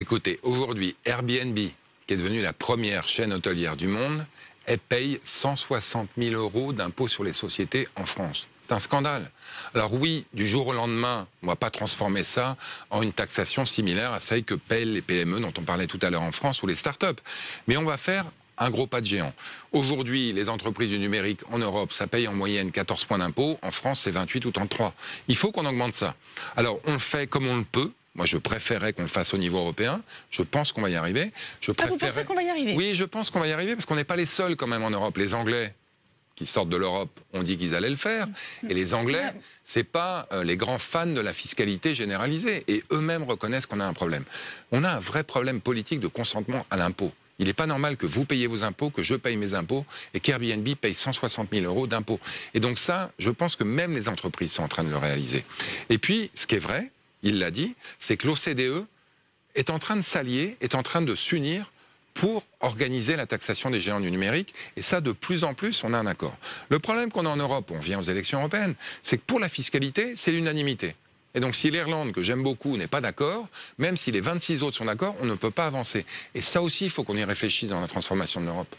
Écoutez, aujourd'hui, Airbnb, qui est devenue la première chaîne hôtelière du monde, elle paye 160 000 euros d'impôts sur les sociétés en France. C'est un scandale. Alors oui, du jour au lendemain, on va pas transformer ça en une taxation similaire à celle que payent les PME dont on parlait tout à l'heure en France ou les start-up. Mais on va faire un gros pas de géant. Aujourd'hui, les entreprises du numérique en Europe, ça paye en moyenne 14 points d'impôts, En France, c'est 28 ou 33. Il faut qu'on augmente ça. Alors, on le fait comme on le peut. Moi, je préférais qu'on le fasse au niveau européen. Je pense qu'on va y arriver. Je préférerais ah, vous pensez qu'on va y arriver Oui, je pense qu'on va y arriver parce qu'on n'est pas les seuls quand même en Europe. Les Anglais qui sortent de l'Europe ont dit qu'ils allaient le faire. Et les Anglais, c'est pas euh, les grands fans de la fiscalité généralisée. Et eux-mêmes reconnaissent qu'on a un problème. On a un vrai problème politique de consentement à l'impôt. Il n'est pas normal que vous payiez vos impôts, que je paye mes impôts et qu'Airbnb paye 160 000 euros d'impôts. Et donc ça, je pense que même les entreprises sont en train de le réaliser. Et puis, ce qui est vrai, il l'a dit, c'est que l'OCDE est en train de s'allier, est en train de s'unir pour organiser la taxation des géants du numérique. Et ça, de plus en plus, on a un accord. Le problème qu'on a en Europe, on vient aux élections européennes, c'est que pour la fiscalité, c'est l'unanimité. Et donc si l'Irlande, que j'aime beaucoup, n'est pas d'accord, même si les 26 autres sont d'accord, on ne peut pas avancer. Et ça aussi, il faut qu'on y réfléchisse dans la transformation de l'Europe.